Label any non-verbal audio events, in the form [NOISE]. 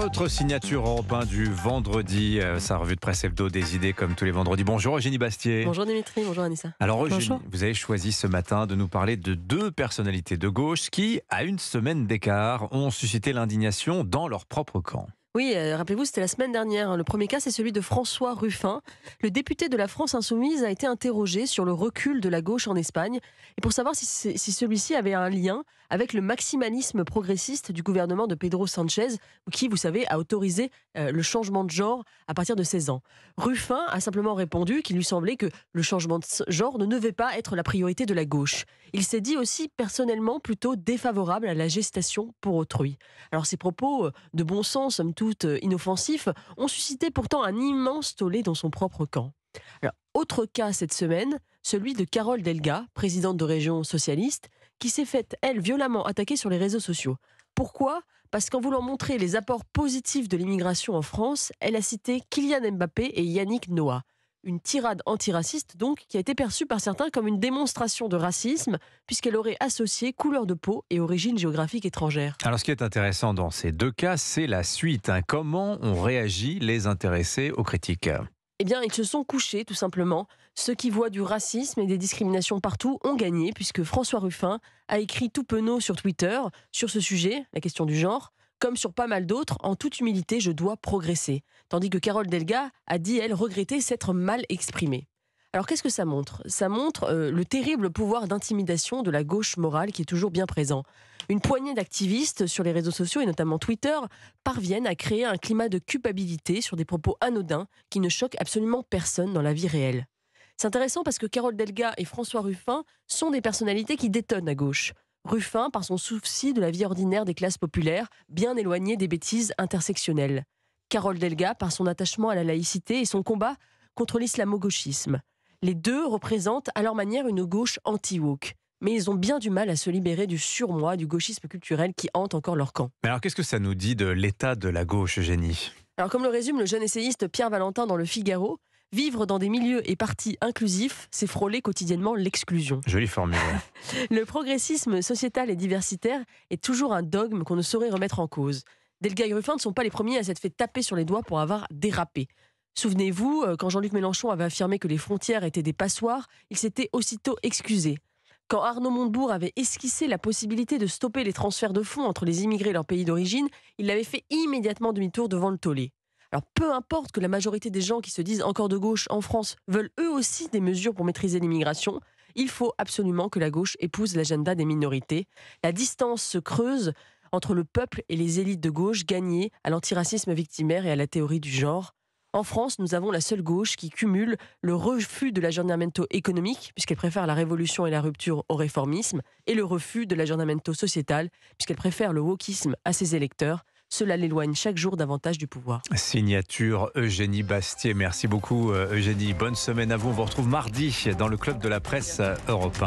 votre signature en pain du vendredi, euh, sa revue de presse hebdo des idées comme tous les vendredis. Bonjour Eugénie Bastier. Bonjour Dimitri, bonjour Anissa. Alors Eugénie, vous avez choisi ce matin de nous parler de deux personnalités de gauche qui, à une semaine d'écart, ont suscité l'indignation dans leur propre camp. Oui, euh, rappelez-vous, c'était la semaine dernière. Hein. Le premier cas, c'est celui de François Ruffin. Le député de la France Insoumise a été interrogé sur le recul de la gauche en Espagne et pour savoir si, celui-ci avait un lien avec le maximalisme progressiste du gouvernement de Pedro Sanchez, qui, vous savez, a autorisé euh, le changement de genre à partir de 16 ans. Ruffin a simplement répondu qu'il lui semblait que le changement de genre ne devait pas être la priorité de la gauche. Il s'est dit aussi personnellement plutôt défavorable à la gestation pour autrui. Alors ces propos euh, de bon sens, somme toute, Inoffensifs euh, inoffensif, ont suscité pourtant un immense tollé dans son propre camp. autre cas cette semaine, celui de Carole Delga, présidente de région socialiste, qui s'est faite, elle, violemment attaquée sur les réseaux sociaux. Pourquoi Parce qu'en voulant montrer les apports positifs de l'immigration en France, elle a cité Kylian Mbappé et Yannick Noah. Une tirade antiraciste, donc, qui a été perçue par certains comme une démonstration de racisme, puisqu'elle aurait associé couleur de peau et origine géographique étrangère. Alors, ce qui est intéressant dans ces deux cas, c'est la suite. Hein. Comment ont réagi les intéressés aux critiques eh bien, ils se sont couchés, tout simplement. Ceux qui voient du racisme et des discriminations partout ont gagné, puisque François Ruffin a écrit tout penaud sur Twitter sur ce sujet, la question du genre. Comme sur pas mal d'autres, en toute humilité, je dois progresser. Tandis que Carole Delga a dit, elle, regretter s'être mal exprimée. Alors qu'est-ce que ça montre Ça montre euh, le terrible pouvoir d'intimidation de la gauche morale qui est toujours bien présent. Une poignée d'activistes sur les réseaux sociaux et notamment Twitter parviennent à créer un climat de culpabilité sur des propos anodins qui ne choquent absolument personne dans la vie réelle. C'est intéressant parce que Carole Delga et François Ruffin sont des personnalités qui détonnent à gauche. Ruffin par son souci de la vie ordinaire des classes populaires, bien éloignée des bêtises intersectionnelles. Carole Delga par son attachement à la laïcité et son combat contre l'islamo-gauchisme. Les deux représentent à leur manière une gauche anti-woke. Mais ils ont bien du mal à se libérer du surmoi, du gauchisme culturel qui hante encore leur camp. Mais alors qu'est-ce que ça nous dit de l'état de la gauche, Génie alors, comme le résume le jeune essayiste Pierre Valentin dans Le Figaro, Vivre dans des milieux et partis inclusifs, c'est frôler quotidiennement l'exclusion. Jolie formule. [LAUGHS] le progressisme sociétal et diversitaire est toujours un dogme qu'on ne saurait remettre en cause. Delga et Ruffin ne sont pas les premiers à s'être fait taper sur les doigts pour avoir dérapé. Souvenez-vous, euh, quand Jean-Luc Mélenchon avait affirmé que les frontières étaient des passoires, il s'était aussitôt excusé. Quand Arnaud Montebourg avait esquissé la possibilité de stopper les transferts de fonds entre les immigrés et leur pays d'origine, il l'avait fait immédiatement demi-tour devant le tollé peu importe que la majorité des gens qui se disent encore de gauche en France veulent eux aussi des mesures pour maîtriser l'immigration, il faut absolument que la gauche épouse l'agenda des minorités. La distance se creuse entre le peuple et les élites de gauche gagnées à l'antiracisme victimaire et à la théorie du genre. En France, nous avons la seule gauche qui cumule le refus de mento économique, puisqu'elle préfère la révolution et la rupture au réformisme, et le refus de mento sociétal, puisqu'elle préfère le wokisme à ses électeurs. Cela l'éloigne chaque jour davantage du pouvoir. Signature Eugénie Bastier. Merci beaucoup euh, Eugénie. Bonne semaine à vous. On vous retrouve mardi dans le club de la presse euh, européen.